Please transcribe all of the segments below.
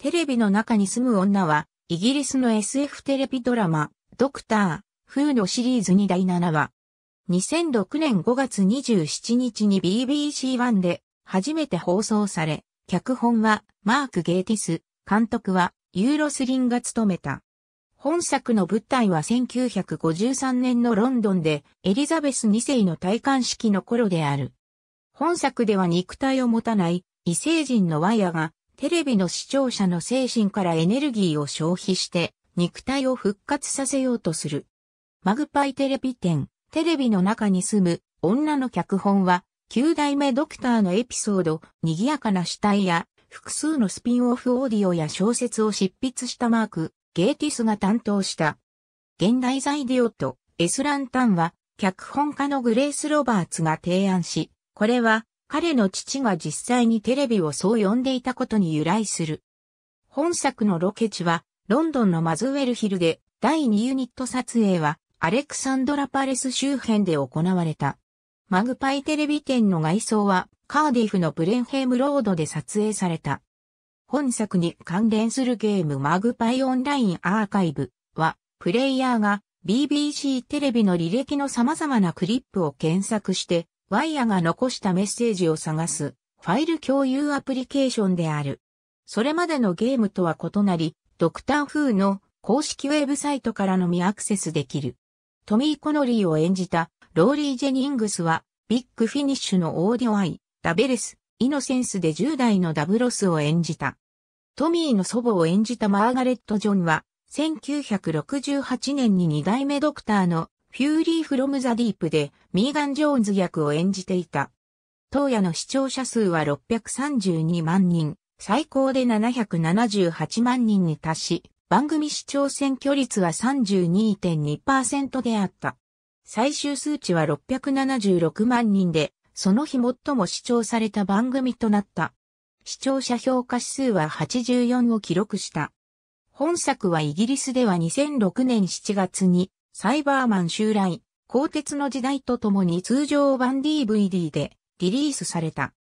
テレビの中に住む女は、イギリスの SF テレビドラマ、ドクター、フーのシリーズに第7話。2006年5月27日に BBC1 で初めて放送され、脚本はマーク・ゲーティス、監督はユーロスリンが務めた。本作の舞台は1953年のロンドンでエリザベス2世の戴冠式の頃である。本作では肉体を持たない異星人のワイヤがテレビの視聴者の精神からエネルギーを消費して肉体を復活させようとする。マグパイテレビ展、テレビの中に住む女の脚本は、9代目ドクターのエピソード、賑やかな死体や、複数のスピンオフオーディオや小説を執筆したマーク、ゲーティスが担当した。現代ザイデオとエスランタンは、脚本家のグレース・ロバーツが提案し、これは彼の父が実際にテレビをそう呼んでいたことに由来する。本作のロケ地は、ロンドンのマズウェルヒルで、第2ユニット撮影は、アレクサンドラパレス周辺で行われた。マグパイテレビ店の外装は、カーディフのブレンヘムロードで撮影された。本作に関連するゲームマグパイオンラインアーカイブは、プレイヤーが BBC テレビの履歴の様々なクリップを検索して、ワイヤが残したメッセージを探すファイル共有アプリケーションである。それまでのゲームとは異なり、ドクターフーの公式ウェブサイトからのみアクセスできる。トミー・コノリーを演じたローリー・ジェニングスは、ビッグフィニッシュのオーディオアイ、ダベレス、イノセンスで10代のダブロスを演じた。トミーの祖母を演じたマーガレット・ジョンは、1968年に2代目ドクターのフューリー・フロム・ザ・ディープでミーガン・ジョーンズ役を演じていた。当夜の視聴者数は632万人、最高で778万人に達し、番組視聴選挙率は32.2%であった。最終数値は676万人で、その日最も視聴された番組となった。視聴者評価指数は84を記録した。本作はイギリスでは2006年7月にサイバーマン襲来、鋼鉄の時代とともに通常版 DVD でリリースされた。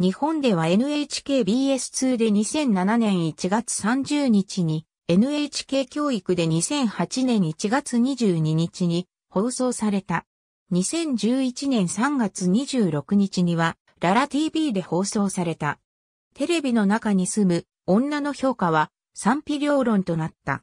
日本では NHKBS2 で2007年1月30日に、NHK 教育で2008年1月22日に放送された。2011年3月26日には、ララ TV で放送された。テレビの中に住む女の評価は賛否両論となった。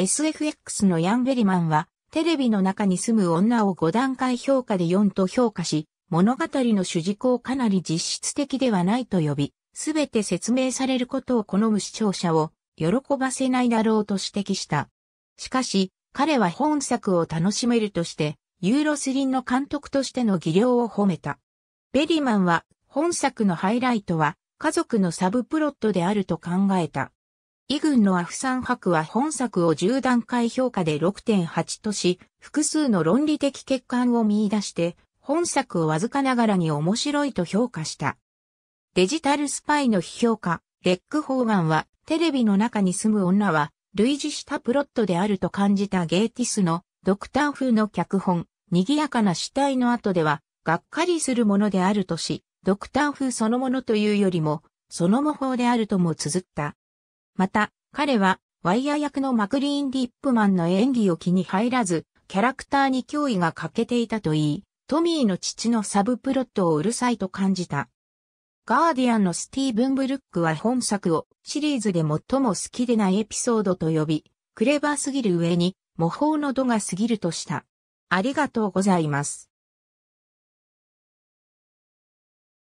SFX のヤン・ベリマンはテレビの中に住む女を5段階評価で4と評価し、物語の主軸をかなり実質的ではないと呼び、すべて説明されることを好む視聴者を喜ばせないだろうと指摘した。しかし、彼は本作を楽しめるとして、ユーロスリンの監督としての技量を褒めた。ベリマンは、本作のハイライトは、家族のサブプロットであると考えた。イ軍のアフサン博は本作を10段階評価で6.8とし、複数の論理的欠陥を見出して、本作をわずかながらに面白いと評価した。デジタルスパイの批評家、レック・ホーガンは、テレビの中に住む女は、類似したプロットであると感じたゲイティスの、ドクター風の脚本、賑やかな死体の後では、がっかりするものであるとし、ドクター風そのものというよりも、その模倣であるとも綴った。また、彼は、ワイヤ役のマクリーン・ディップマンの演技を気に入らず、キャラクターに脅威が欠けていたと言い、トミーの父のサブプロットをうるさいと感じた。ガーディアンのスティーブン・ブルックは本作をシリーズで最も好きでないエピソードと呼び、クレバーすぎる上に模倣の度が過ぎるとした。ありがとうございます。